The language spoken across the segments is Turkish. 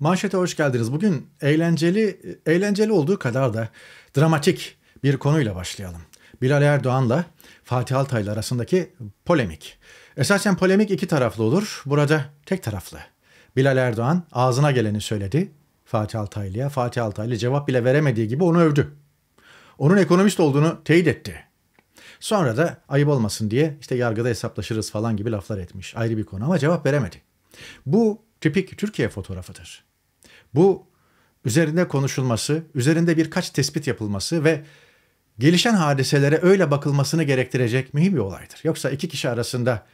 Manşete hoş geldiniz. Bugün eğlenceli, eğlenceli olduğu kadar da dramatik bir konuyla başlayalım. Bilal Erdoğan'la Fatih Altaylı arasındaki polemik. Esasen polemik iki taraflı olur. Burada tek taraflı. Bilal Erdoğan ağzına geleni söyledi Fatih Altaylı'ya. Fatih Altaylı cevap bile veremediği gibi onu övdü. Onun ekonomist olduğunu teyit etti. Sonra da ayıp olmasın diye işte yargıda hesaplaşırız falan gibi laflar etmiş. Ayrı bir konu ama cevap veremedi. Bu tipik Türkiye fotoğrafıdır. Bu üzerinde konuşulması, üzerinde birkaç tespit yapılması ve gelişen hadiselere öyle bakılmasını gerektirecek mühim bir olaydır. Yoksa iki kişi arasında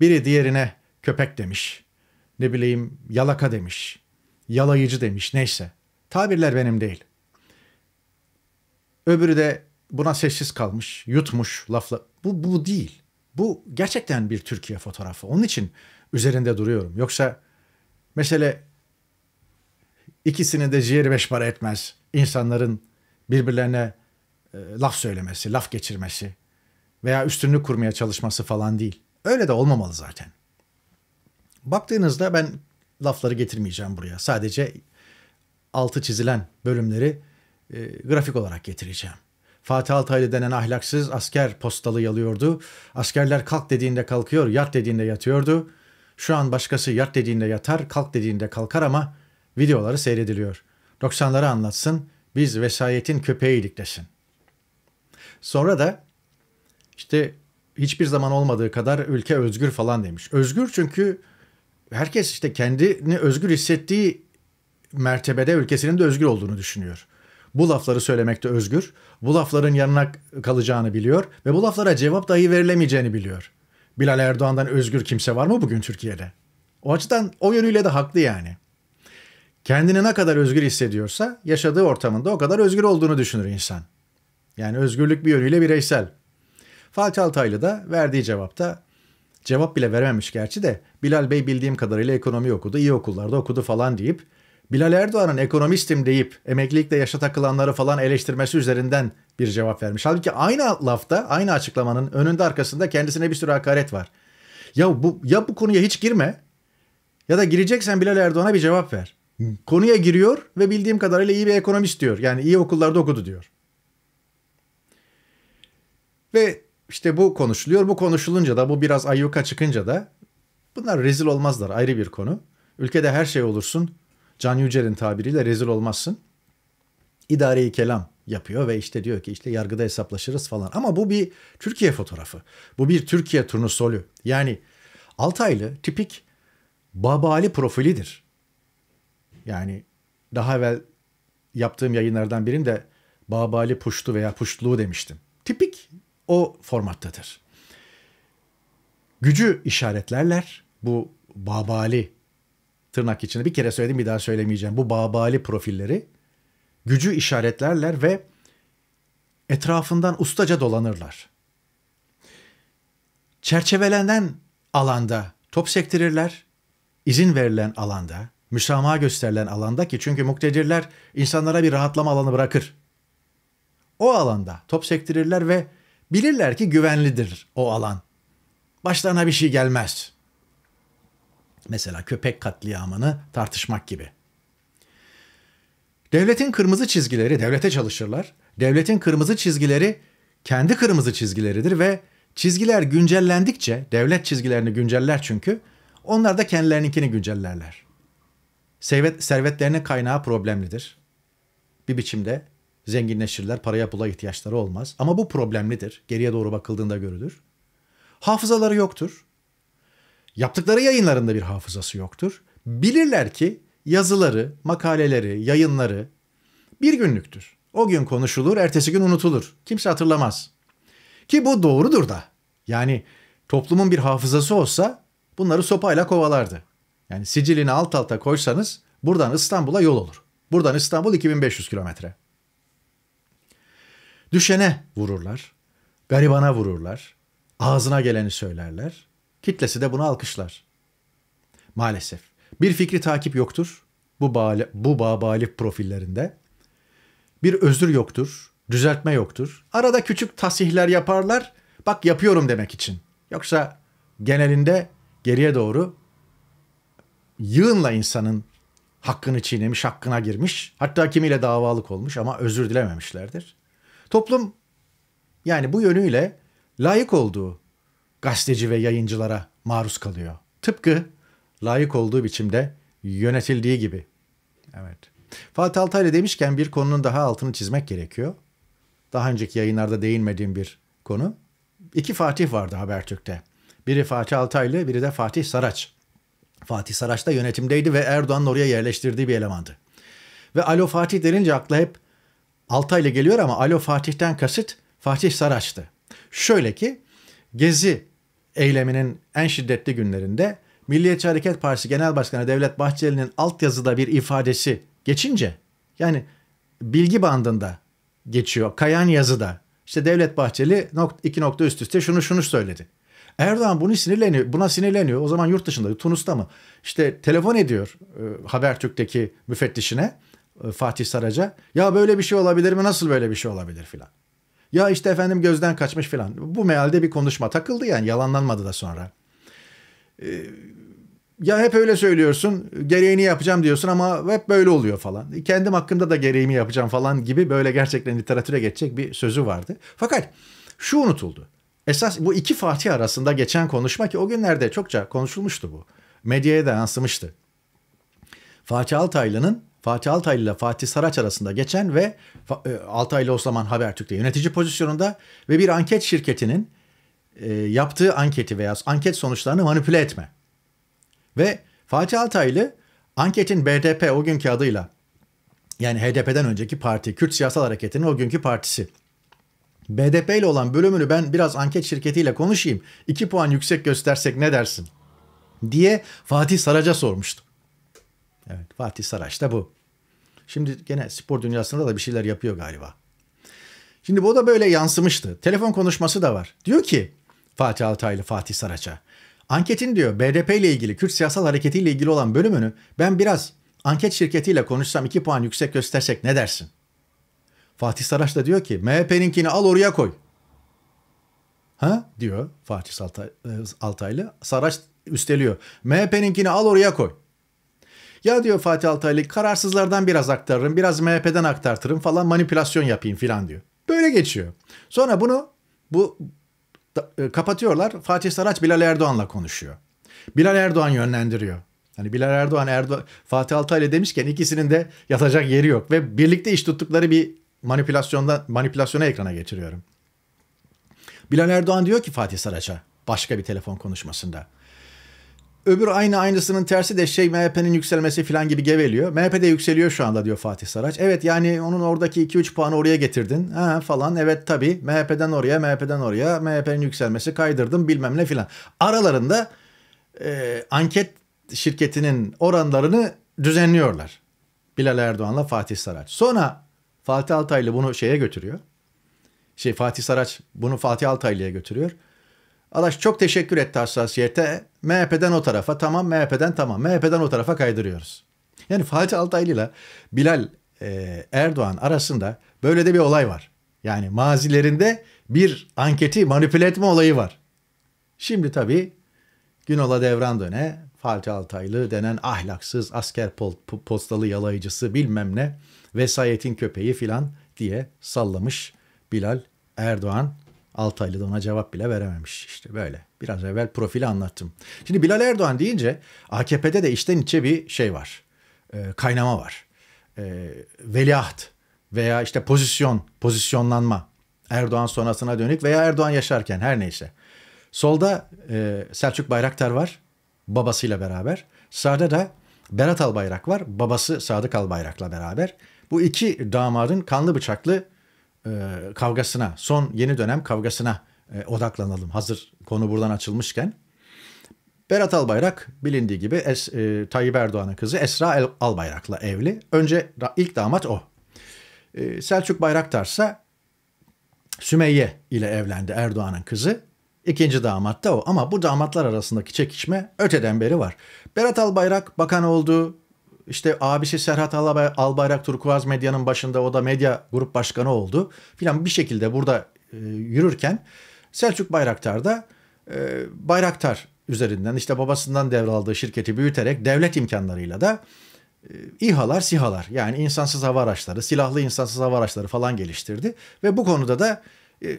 biri diğerine köpek demiş, ne bileyim yalaka demiş, yalayıcı demiş neyse. Tabirler benim değil. Öbürü de buna sessiz kalmış, yutmuş lafla. Bu, bu değil. Bu gerçekten bir Türkiye fotoğrafı. Onun için üzerinde duruyorum. Yoksa mesele İkisinin de ciğeri beş para etmez. İnsanların birbirlerine e, laf söylemesi, laf geçirmesi veya üstünlük kurmaya çalışması falan değil. Öyle de olmamalı zaten. Baktığınızda ben lafları getirmeyeceğim buraya. Sadece altı çizilen bölümleri e, grafik olarak getireceğim. Fatih Altaylı denen ahlaksız asker postalı yalıyordu. Askerler kalk dediğinde kalkıyor, yat dediğinde yatıyordu. Şu an başkası yat dediğinde yatar, kalk dediğinde kalkar ama videoları seyrediliyor. 90'ları anlatsın, biz vesayetin köpeğiydik desin. Sonra da işte hiçbir zaman olmadığı kadar ülke özgür falan demiş. Özgür çünkü herkes işte kendini özgür hissettiği mertebede ülkesinin de özgür olduğunu düşünüyor. Bu lafları söylemekte özgür, bu lafların yanına kalacağını biliyor ve bu laflara cevap dahi verilemeyeceğini biliyor. Bilal Erdoğan'dan özgür kimse var mı bugün Türkiye'de? O açıdan o yönüyle de haklı yani. Kendini ne kadar özgür hissediyorsa yaşadığı ortamında o kadar özgür olduğunu düşünür insan. Yani özgürlük bir yönüyle bireysel. Fatih Altaylı da verdiği cevapta cevap bile verememiş gerçi de Bilal Bey bildiğim kadarıyla ekonomi okudu, iyi okullarda okudu falan deyip Bilal Erdoğan'ın ekonomistim deyip emeklilikte yaşa takılanları falan eleştirmesi üzerinden bir cevap vermiş. Halbuki aynı lafta, aynı açıklamanın önünde arkasında kendisine bir sürü hakaret var. Ya bu ya bu konuya hiç girme ya da gireceksen Bilal Erdoğan'a bir cevap ver. Konuya giriyor ve bildiğim kadarıyla iyi bir ekonomist diyor. Yani iyi okullarda okudu diyor. Ve işte bu konuşuluyor. Bu konuşulunca da bu biraz ayyuka çıkınca da bunlar rezil olmazlar ayrı bir konu. Ülkede her şey olursun. Can Yücel'in tabiriyle rezil olmazsın. İdareyi kelam yapıyor ve işte diyor ki işte yargıda hesaplaşırız falan. Ama bu bir Türkiye fotoğrafı. Bu bir Türkiye turnusolu Yani Altaylı tipik babali profilidir. Yani daha evvel yaptığım yayınlardan birinde Babali Puştu veya Puştluğu demiştim. Tipik o formattadır. Gücü işaretlerler. Bu Babali tırnak içinde bir kere söyledim bir daha söylemeyeceğim. Bu Babali profilleri gücü işaretlerler ve etrafından ustaca dolanırlar. Çerçevelenen alanda top sektirirler, izin verilen alanda müsamaha gösterilen alanda ki çünkü muktedirler insanlara bir rahatlama alanı bırakır. O alanda top sektirirler ve bilirler ki güvenlidir o alan. Başlarına bir şey gelmez. Mesela köpek katliamını tartışmak gibi. Devletin kırmızı çizgileri, devlete çalışırlar. Devletin kırmızı çizgileri kendi kırmızı çizgileridir ve çizgiler güncellendikçe, devlet çizgilerini günceller çünkü, onlar da kendilerinkini güncellerler. Servet, servetlerine kaynağı problemlidir. Bir biçimde zenginleşirler, paraya pula ihtiyaçları olmaz. Ama bu problemlidir. Geriye doğru bakıldığında görülür. Hafızaları yoktur. Yaptıkları yayınlarında bir hafızası yoktur. Bilirler ki yazıları, makaleleri, yayınları bir günlüktür. O gün konuşulur, ertesi gün unutulur. Kimse hatırlamaz. Ki bu doğrudur da. Yani toplumun bir hafızası olsa bunları sopayla kovalardı. Yani sicilini alt alta koysanız buradan İstanbul'a yol olur. Buradan İstanbul 2500 kilometre. Düşene vururlar. Garibana vururlar. Ağzına geleni söylerler. Kitlesi de bunu alkışlar. Maalesef. Bir fikri takip yoktur. Bu, bağlı, bu bağbalip profillerinde. Bir özür yoktur. Düzeltme yoktur. Arada küçük tasihler yaparlar. Bak yapıyorum demek için. Yoksa genelinde geriye doğru yığınla insanın hakkını çiğnemiş, hakkına girmiş. Hatta kimiyle davalık olmuş ama özür dilememişlerdir. Toplum yani bu yönüyle layık olduğu gazeteci ve yayıncılara maruz kalıyor. Tıpkı layık olduğu biçimde yönetildiği gibi. Evet. Fatih Altaylı demişken bir konunun daha altını çizmek gerekiyor. Daha önceki yayınlarda değinmediğim bir konu. İki Fatih vardı Habertürk'te. Biri Fatih Altaylı, biri de Fatih Saraç. Fatih Saraç yönetimdeydi ve Erdoğan'ın oraya yerleştirdiği bir elemandı. Ve Alo Fatih denince akla hep Altaylı geliyor ama Alo Fatih'ten kasıt Fatih Saraç'tı. Şöyle ki Gezi eyleminin en şiddetli günlerinde Milliyetçi Hareket Partisi Genel Başkanı Devlet Bahçeli'nin altyazıda bir ifadesi geçince yani bilgi bandında geçiyor. Kayan yazıda. işte Devlet Bahçeli iki nokta üst üste şunu şunu söyledi. Erdoğan bunu sinirleniyor, buna sinirleniyor. O zaman yurt dışında, Tunus'ta mı? İşte telefon ediyor e, Habertürk'teki müfettişine, e, Fatih Saraca. Ya böyle bir şey olabilir mi? Nasıl böyle bir şey olabilir filan. Ya işte efendim gözden kaçmış filan. Bu mealde bir konuşma takıldı yani yalanlanmadı da sonra. E, ya hep öyle söylüyorsun, gereğini yapacağım diyorsun ama hep böyle oluyor falan. E, kendim hakkında da gereğimi yapacağım falan gibi böyle gerçekten literatüre geçecek bir sözü vardı. Fakat şu unutuldu. Esas bu iki Fatih arasında geçen konuşma ki o günlerde çokça konuşulmuştu bu. Medyaya da yansımıştı. Fatih Altaylı'nın Fatih Altaylı ile Fatih Saraç arasında geçen ve e, Altaylı o zaman Habertürk'te yönetici pozisyonunda ve bir anket şirketinin e, yaptığı anketi veya anket sonuçlarını manipüle etme. Ve Fatih Altaylı anketin BDP o günkü adıyla yani HDP'den önceki parti Kürt Siyasal Hareketi'nin o günkü partisi BDP ile olan bölümünü ben biraz anket şirketiyle konuşayım. 2 puan yüksek göstersek ne dersin? Diye Fatih Saraç'a sormuştum. Evet Fatih Saraç da bu. Şimdi gene spor dünyasında da bir şeyler yapıyor galiba. Şimdi bu da böyle yansımıştı. Telefon konuşması da var. Diyor ki Fatih Altaylı Fatih Saraç'a. Anketin diyor BDP ile ilgili Kürt siyasal hareketiyle ilgili olan bölümünü ben biraz anket şirketiyle konuşsam 2 puan yüksek göstersek ne dersin? Fatih Saraç da diyor ki MHP'ninkini al oraya koy. Ha diyor Fatih e, Altaylı. Saraç üsteliyor. MHP'ninkini al oraya koy. Ya diyor Fatih Altaylı kararsızlardan biraz aktarırım, biraz MHP'den aktartırım falan manipülasyon yapayım filan diyor. Böyle geçiyor. Sonra bunu bu da, e, kapatıyorlar. Fatih Saraç Bilal Erdoğan'la konuşuyor. Bilal Erdoğan yönlendiriyor. Hani Bilal Erdoğan, Erdo Fatih Altaylı demişken ikisinin de yatacak yeri yok ve birlikte iş tuttukları bir manipülasyonda manipülasyona ekrana geçiriyorum. Bilal Erdoğan diyor ki Fatih Saraç'a başka bir telefon konuşmasında. Öbür aynı aynısının tersi de şey MHP'nin yükselmesi falan gibi geveliyor. MHP de yükseliyor şu anda diyor Fatih Saraç. Evet yani onun oradaki 2-3 puanı oraya getirdin. Ha, falan evet tabii MHP'den oraya MHP'den oraya MHP'nin yükselmesi kaydırdım bilmem ne filan. Aralarında e, anket şirketinin oranlarını düzenliyorlar. Bilal Erdoğan'la Fatih Saraç. Sonra Fatih Altaylı bunu şeye götürüyor. Şey Fatih Saraç bunu Fatih Altaylı'ya götürüyor. Alaş çok teşekkür etti hassasiyete. MHP'den o tarafa tamam, MHP'den tamam, MHP'den o tarafa kaydırıyoruz. Yani Fatih Altaylı ile Bilal e, Erdoğan arasında böyle de bir olay var. Yani mazilerinde bir anketi manipüle etme olayı var. Şimdi tabii Günola Devran döne, Fatih Altaylı denen ahlaksız asker postalı yalayıcısı bilmem ne vesayetin köpeği filan diye sallamış Bilal Erdoğan. Altaylı da ona cevap bile verememiş işte böyle. Biraz evvel profili anlattım. Şimdi Bilal Erdoğan deyince AKP'de de içten içe bir şey var. E, kaynama var. E, veliaht veya işte pozisyon, pozisyonlanma. Erdoğan sonrasına dönük veya Erdoğan yaşarken her neyse. Solda e, Selçuk Bayraktar var babasıyla beraber. Sağda da Berat Albayrak var babası Sadık Albayrak'la beraber. Bu iki damarın kanlı bıçaklı e, kavgasına, son yeni dönem kavgasına e, odaklanalım. Hazır konu buradan açılmışken. Berat Albayrak bilindiği gibi es, e, Tayyip Erdoğan'ın kızı Esra El, Albayrak'la evli. Önce ilk damat o. E, Selçuk Bayraktar ise Sümeyye ile evlendi Erdoğan'ın kızı. İkinci damat da o ama bu damatlar arasındaki çekişme öteden beri var. Berat Albayrak bakan oldu, işte abisi Serhat Albayrak Turkuaz Medya'nın başında o da medya grup başkanı oldu. Filan bir şekilde burada e, yürürken Selçuk Bayraktar da e, Bayraktar üzerinden işte babasından devraldığı şirketi büyüterek devlet imkanlarıyla da e, İHA'lar, SİHA'lar yani insansız hava araçları, silahlı insansız hava araçları falan geliştirdi ve bu konuda da e,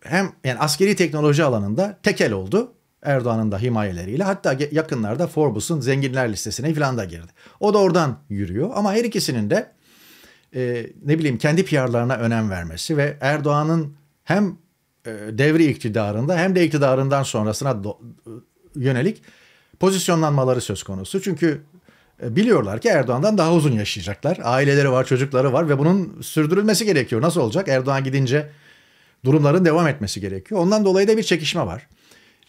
hem yani askeri teknoloji alanında tekel oldu Erdoğan'ın da himayeleriyle hatta yakınlarda Forbes'un zenginler listesine filan da girdi. O da oradan yürüyor ama her ikisinin de e, ne bileyim kendi PR'larına önem vermesi ve Erdoğan'ın hem e, devri iktidarında hem de iktidarından sonrasına do, yönelik pozisyonlanmaları söz konusu. Çünkü e, biliyorlar ki Erdoğan'dan daha uzun yaşayacaklar. Aileleri var, çocukları var ve bunun sürdürülmesi gerekiyor. Nasıl olacak? Erdoğan gidince durumların devam etmesi gerekiyor. Ondan dolayı da bir çekişme var.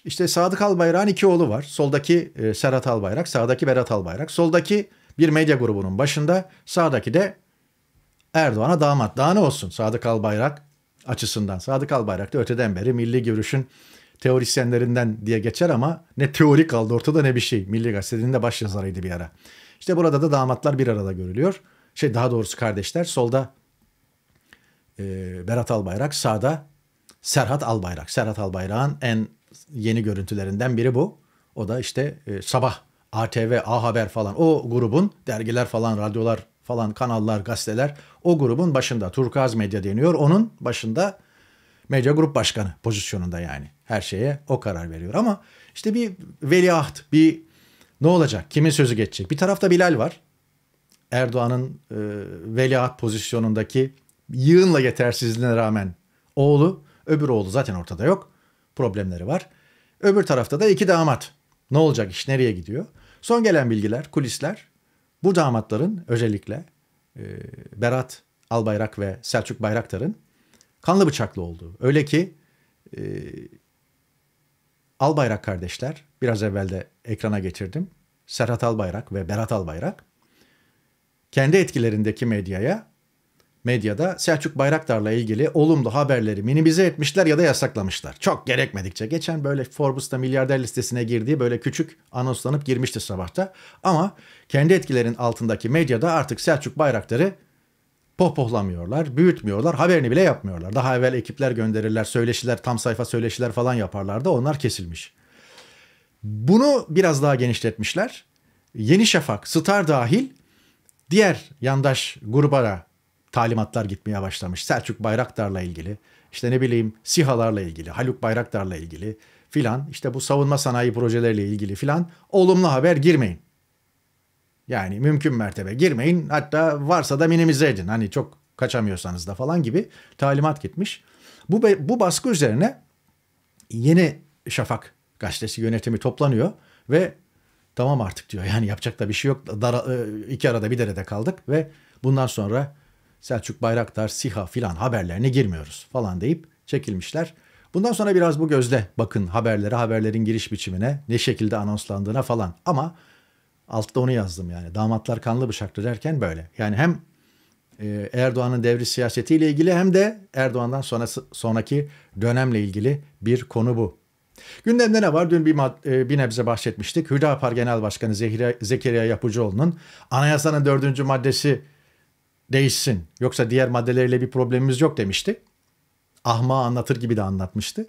İşte Sadık Albayrak'ın iki oğlu var. Soldaki e, Serhat Albayrak, sağdaki Berat Albayrak. Soldaki bir medya grubunun başında, sağdaki de Erdoğan'a damat. Daha ne olsun Sadık Albayrak açısından. Sadık Albayrak da öteden beri milli görüşün teorisyenlerinden diye geçer ama ne teori kaldı ortada ne bir şey. Milli Gazete'nin de baş bir ara. İşte burada da damatlar bir arada görülüyor. Şey daha doğrusu kardeşler solda e, Berat Albayrak, sağda Serhat Albayrak. Serhat Albayrak'ın en yeni görüntülerinden biri bu. O da işte e, sabah ATV, A Haber falan o grubun dergiler falan, radyolar falan, kanallar, gazeteler o grubun başında. Turkuaz Medya deniyor. Onun başında medya grup başkanı pozisyonunda yani. Her şeye o karar veriyor ama işte bir veliaht, bir ne olacak, kimin sözü geçecek? Bir tarafta Bilal var. Erdoğan'ın e, veliaht pozisyonundaki yığınla yetersizliğine rağmen oğlu, öbür oğlu zaten ortada yok. Problemleri var. Öbür tarafta da iki damat. Ne olacak iş nereye gidiyor? Son gelen bilgiler, kulisler bu damatların özellikle e, Berat Albayrak ve Selçuk Bayraktar'ın kanlı bıçaklı olduğu. Öyle ki e, Albayrak kardeşler biraz evvel de ekrana getirdim. Serhat Albayrak ve Berat Albayrak kendi etkilerindeki medyaya medyada Selçuk Bayraktar'la ilgili olumlu haberleri minimize etmişler ya da yasaklamışlar. Çok gerekmedikçe. Geçen böyle Forbes'ta milyarder listesine girdiği böyle küçük anonslanıp girmişti sabahta. Ama kendi etkilerin altındaki medyada artık Selçuk Bayraktar'ı pohpohlamıyorlar, büyütmüyorlar, haberini bile yapmıyorlar. Daha evvel ekipler gönderirler, söyleşiler, tam sayfa söyleşiler falan yaparlardı. Onlar kesilmiş. Bunu biraz daha genişletmişler. Yeni Şafak, Star dahil diğer yandaş gruplara talimatlar gitmeye başlamış. Selçuk Bayraktar'la ilgili, işte ne bileyim SİHA'larla ilgili, Haluk Bayraktar'la ilgili filan, işte bu savunma sanayi projeleriyle ilgili filan olumlu haber girmeyin. Yani mümkün mertebe girmeyin. Hatta varsa da minimize edin. Hani çok kaçamıyorsanız da falan gibi talimat gitmiş. Bu, bu baskı üzerine yeni Şafak gazetesi yönetimi toplanıyor ve tamam artık diyor. Yani yapacak da bir şey yok. Dar, e, iki arada bir derede kaldık ve bundan sonra Selçuk Bayraktar, SİHA filan haberlerine girmiyoruz falan deyip çekilmişler. Bundan sonra biraz bu gözle bakın haberlere, haberlerin giriş biçimine, ne şekilde anonslandığına falan. Ama altta onu yazdım yani. Damatlar kanlı bıçaklı derken böyle. Yani hem e, Erdoğan'ın devri siyasetiyle ilgili hem de Erdoğan'dan sonrası, sonraki dönemle ilgili bir konu bu. Gündemde ne var? Dün bir, e, bir nebze bahsetmiştik. Hüdapar Genel Başkanı Zekeriya Yapıcıoğlu'nun anayasanın dördüncü maddesi değişsin. Yoksa diğer maddeleriyle bir problemimiz yok demişti. Ahma anlatır gibi de anlatmıştı.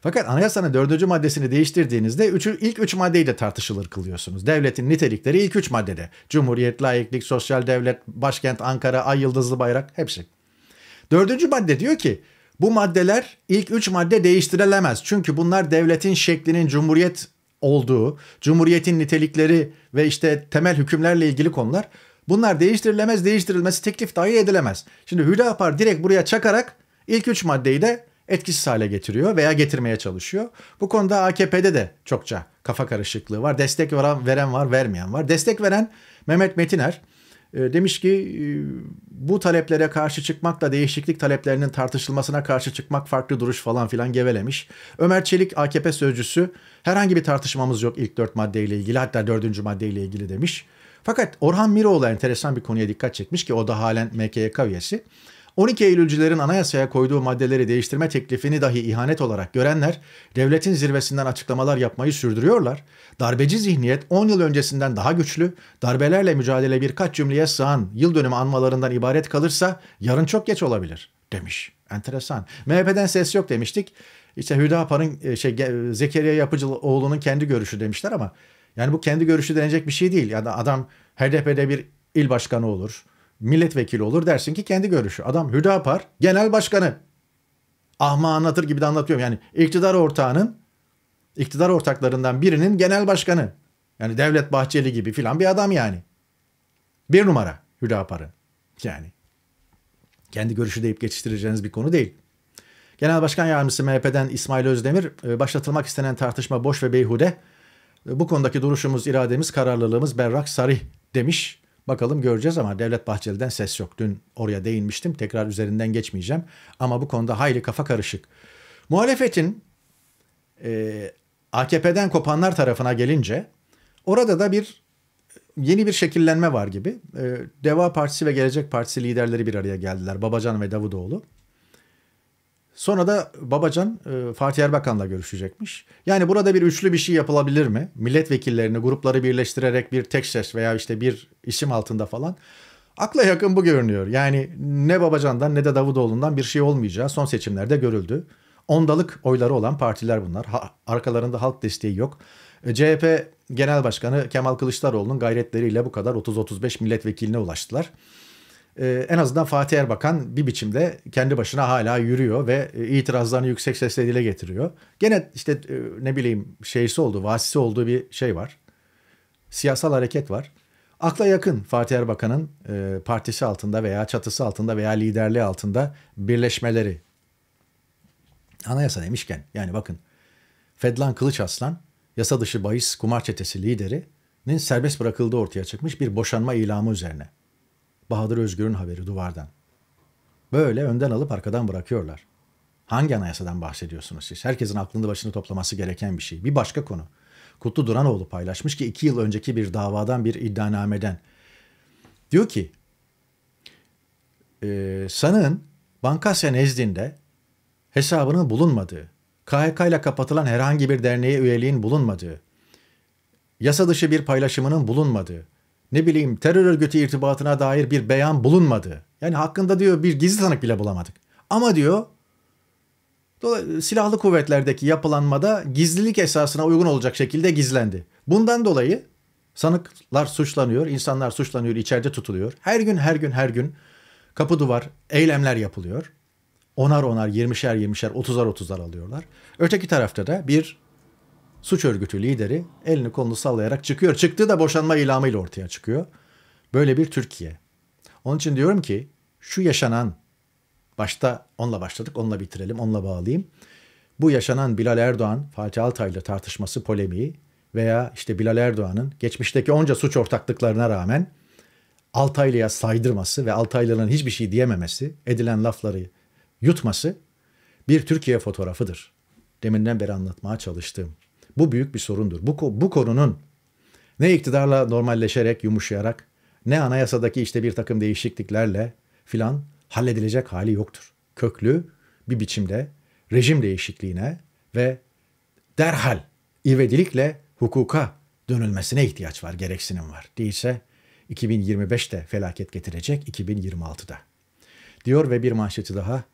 Fakat anayasanın dördüncü maddesini değiştirdiğinizde üçü, ilk üç maddeyi de tartışılır kılıyorsunuz. Devletin nitelikleri ilk üç maddede. Cumhuriyet, layıklık, sosyal devlet, başkent, Ankara, ay yıldızlı bayrak hepsi. Dördüncü madde diyor ki bu maddeler ilk üç madde değiştirilemez. Çünkü bunlar devletin şeklinin cumhuriyet olduğu, cumhuriyetin nitelikleri ve işte temel hükümlerle ilgili konular. Bunlar değiştirilemez, değiştirilmesi teklif dahi edilemez. Şimdi Hüdapar direkt buraya çakarak ilk üç maddeyi de etkisiz hale getiriyor veya getirmeye çalışıyor. Bu konuda AKP'de de çokça kafa karışıklığı var. Destek veren var, vermeyen var. Destek veren Mehmet Metiner e, demiş ki e, bu taleplere karşı çıkmakla değişiklik taleplerinin tartışılmasına karşı çıkmak farklı duruş falan filan gevelemiş. Ömer Çelik AKP sözcüsü herhangi bir tartışmamız yok ilk dört maddeyle ilgili hatta dördüncü maddeyle ilgili demiş. Fakat Orhan Miroğlu enteresan bir konuya dikkat çekmiş ki o da halen MKYK üyesi. 12 Eylülcülerin anayasaya koyduğu maddeleri değiştirme teklifini dahi ihanet olarak görenler devletin zirvesinden açıklamalar yapmayı sürdürüyorlar. Darbeci zihniyet 10 yıl öncesinden daha güçlü, darbelerle mücadele birkaç cümleye sığan yıl dönümü anmalarından ibaret kalırsa yarın çok geç olabilir demiş. Enteresan. MHP'den ses yok demiştik. İşte Hüdapar'ın e, şey Zekeriya Yapıcıoğlu'nun kendi görüşü demişler ama yani bu kendi görüşü denecek bir şey değil. Ya da adam HDP'de bir il başkanı olur, milletvekili olur dersin ki kendi görüşü. Adam Hüdapar genel başkanı. Ahma anlatır gibi de anlatıyorum. Yani iktidar ortağının, iktidar ortaklarından birinin genel başkanı. Yani Devlet Bahçeli gibi filan bir adam yani. Bir numara Hüdapar'ın. Yani kendi görüşü deyip geçiştireceğiniz bir konu değil. Genel Başkan Yardımcısı MHP'den İsmail Özdemir e, başlatılmak istenen tartışma boş ve beyhude. Bu konudaki duruşumuz, irademiz, kararlılığımız berrak, sarih demiş. Bakalım göreceğiz ama Devlet Bahçeli'den ses yok. Dün oraya değinmiştim. Tekrar üzerinden geçmeyeceğim. Ama bu konuda hayli kafa karışık. Muhalefetin e, AKP'den kopanlar tarafına gelince orada da bir e, yeni bir şekillenme var gibi. E, Deva Partisi ve Gelecek Partisi liderleri bir araya geldiler. Babacan ve Davutoğlu. Sonra da Babacan e, Fatih Erbakan'la görüşecekmiş. Yani burada bir üçlü bir şey yapılabilir mi? Milletvekillerini grupları birleştirerek bir tek ses veya işte bir isim altında falan. Akla yakın bu görünüyor. Yani ne Babacan'dan ne de Davutoğlu'ndan bir şey olmayacağı son seçimlerde görüldü. Ondalık oyları olan partiler bunlar. Ha, arkalarında halk desteği yok. E, CHP Genel Başkanı Kemal Kılıçdaroğlu'nun gayretleriyle bu kadar 30-35 milletvekiline ulaştılar e, en azından Fatih Erbakan bir biçimde kendi başına hala yürüyor ve e, itirazlarını yüksek sesle dile getiriyor. Gene işte e, ne bileyim şeysi oldu, vasisi olduğu bir şey var. Siyasal hareket var. Akla yakın Fatih Erbakan'ın e, partisi altında veya çatısı altında veya liderliği altında birleşmeleri. Anayasa demişken yani bakın Fedlan Kılıçaslan yasa dışı bahis kumar çetesi liderinin serbest bırakıldığı ortaya çıkmış bir boşanma ilamı üzerine. Bahadır Özgür'ün haberi duvardan. Böyle önden alıp arkadan bırakıyorlar. Hangi anayasadan bahsediyorsunuz siz? Herkesin aklında başını toplaması gereken bir şey. Bir başka konu. Kutlu Duranoğlu paylaşmış ki iki yıl önceki bir davadan bir iddianameden. Diyor ki e, sanığın Bankasya nezdinde hesabının bulunmadığı, KHK ile kapatılan herhangi bir derneğe üyeliğin bulunmadığı, yasa dışı bir paylaşımının bulunmadığı, ne bileyim terör örgütü irtibatına dair bir beyan bulunmadı. Yani hakkında diyor bir gizli tanık bile bulamadık. Ama diyor silahlı kuvvetlerdeki yapılanmada gizlilik esasına uygun olacak şekilde gizlendi. Bundan dolayı sanıklar suçlanıyor, insanlar suçlanıyor, içeride tutuluyor. Her gün her gün her gün kapı duvar eylemler yapılıyor. Onar onar, yirmişer yirmişer, otuzar otuzar alıyorlar. Öteki tarafta da bir suç örgütü lideri elini kolunu sallayarak çıkıyor. Çıktığı da boşanma ilamıyla ortaya çıkıyor. Böyle bir Türkiye. Onun için diyorum ki şu yaşanan başta onunla başladık, onunla bitirelim, onunla bağlayayım. Bu yaşanan Bilal Erdoğan, Fatih Altaylı tartışması polemiği veya işte Bilal Erdoğan'ın geçmişteki onca suç ortaklıklarına rağmen Altaylı'ya saydırması ve Altaylı'nın hiçbir şey diyememesi, edilen lafları yutması bir Türkiye fotoğrafıdır. Deminden beri anlatmaya çalıştığım. Bu büyük bir sorundur. Bu, bu konunun ne iktidarla normalleşerek, yumuşayarak, ne anayasadaki işte bir takım değişikliklerle filan halledilecek hali yoktur. Köklü bir biçimde rejim değişikliğine ve derhal ivedilikle hukuka dönülmesine ihtiyaç var, gereksinim var. Değilse 2025'te felaket getirecek, 2026'da. Diyor ve bir manşeti daha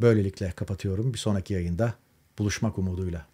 böylelikle kapatıyorum. Bir sonraki yayında buluşmak umuduyla.